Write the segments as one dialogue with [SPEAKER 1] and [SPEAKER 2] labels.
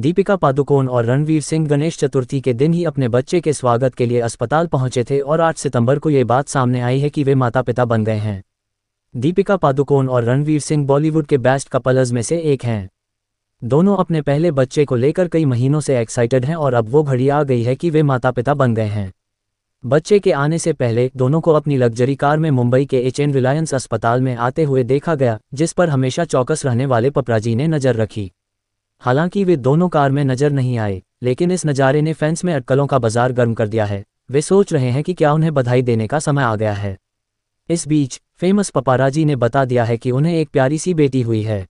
[SPEAKER 1] दीपिका पादुकोण और रणवीर सिंह गणेश चतुर्थी के दिन ही अपने बच्चे के स्वागत के लिए अस्पताल पहुंचे थे और 8 सितंबर को ये बात सामने आई है कि वे माता पिता बन गए हैं दीपिका पादुकोण और रणवीर सिंह बॉलीवुड के बेस्ट कपलर्स में से एक हैं दोनों अपने पहले बच्चे को लेकर कई महीनों से एक्साइटेड हैं और अब वो घड़ी आ गई है कि वे माता पिता बन गए हैं बच्चे के आने से पहले दोनों को अपनी लग्जरी कार में मुंबई के एच एन रिलायंस अस्पताल में आते हुए देखा गया जिस पर हमेशा चौकस रहने वाले पपराजी ने नज़र रखी हालांकि वे दोनों कार में नजर नहीं आए लेकिन इस नज़ारे ने फैंस में अटकलों का बाजार गर्म कर दिया है वे सोच रहे हैं कि क्या उन्हें बधाई देने का समय आ गया है इस बीच फेमस पपाराजी ने बता दिया है कि उन्हें एक प्यारी सी बेटी हुई है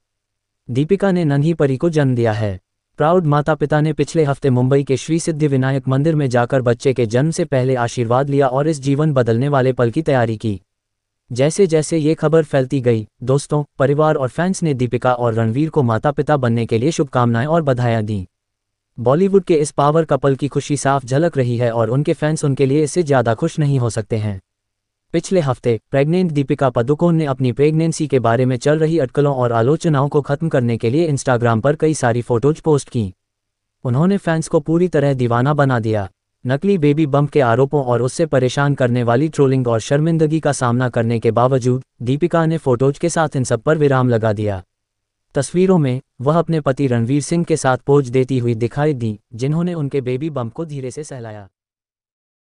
[SPEAKER 1] दीपिका ने नन्ही परी को जन्म दिया है प्राउड माता पिता ने पिछले हफ्ते मुंबई के श्री सिद्धि विनायक मंदिर में जाकर बच्चे के जन्म से पहले आशीर्वाद लिया और इस जीवन बदलने वाले पल की तैयारी की जैसे जैसे ये खबर फैलती गई दोस्तों परिवार और फैंस ने दीपिका और रणवीर को माता पिता बनने के लिए शुभकामनाएं और बधाइयां दी बॉलीवुड के इस पावर कपल की खुशी साफ झलक रही है और उनके फैंस उनके लिए इससे ज्यादा खुश नहीं हो सकते हैं पिछले हफ्ते प्रेग्नेंट दीपिका पदुकोण ने अपनी प्रेग्नेंसी के बारे में चल रही अटकलों और आलोचनाओं को खत्म करने के लिए इंस्टाग्राम पर कई सारी फोटोज पोस्ट की उन्होंने फैंस को पूरी तरह दीवाना बना दिया नकली बेबी बम्प के आरोपों और उससे परेशान करने वाली ट्रोलिंग और शर्मिंदगी का सामना करने के बावजूद दीपिका ने फोटोज के साथ इन सब पर विराम लगा दिया तस्वीरों में वह अपने पति रणवीर सिंह के साथ पोज देती हुई दिखाई दी जिन्होंने उनके बेबी बम्प को धीरे से सहलाया